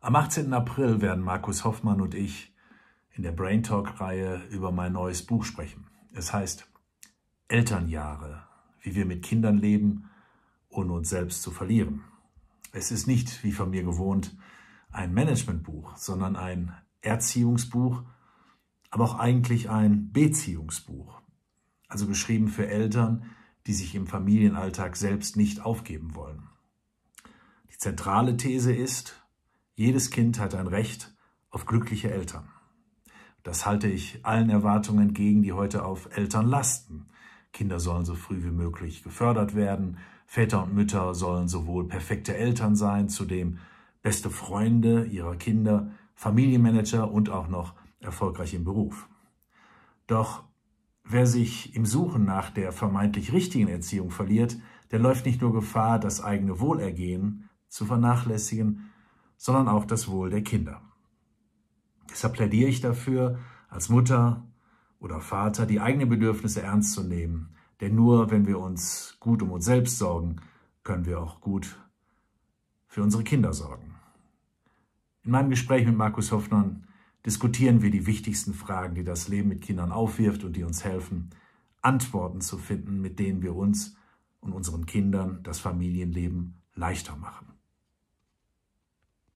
Am 18. April werden Markus Hoffmann und ich in der Brain Talk-Reihe über mein neues Buch sprechen. Es heißt Elternjahre, wie wir mit Kindern leben, ohne uns selbst zu verlieren. Es ist nicht, wie von mir gewohnt, ein Managementbuch, sondern ein Erziehungsbuch, aber auch eigentlich ein Beziehungsbuch. Also geschrieben für Eltern, die sich im Familienalltag selbst nicht aufgeben wollen. Die zentrale These ist, jedes Kind hat ein Recht auf glückliche Eltern. Das halte ich allen Erwartungen entgegen, die heute auf Eltern lasten. Kinder sollen so früh wie möglich gefördert werden, Väter und Mütter sollen sowohl perfekte Eltern sein, zudem beste Freunde ihrer Kinder, Familienmanager und auch noch erfolgreich im Beruf. Doch wer sich im Suchen nach der vermeintlich richtigen Erziehung verliert, der läuft nicht nur Gefahr, das eigene Wohlergehen zu vernachlässigen, sondern auch das Wohl der Kinder. Deshalb plädiere ich dafür, als Mutter oder Vater die eigenen Bedürfnisse ernst zu nehmen. Denn nur wenn wir uns gut um uns selbst sorgen, können wir auch gut für unsere Kinder sorgen. In meinem Gespräch mit Markus Hoffmann diskutieren wir die wichtigsten Fragen, die das Leben mit Kindern aufwirft und die uns helfen, Antworten zu finden, mit denen wir uns und unseren Kindern das Familienleben leichter machen.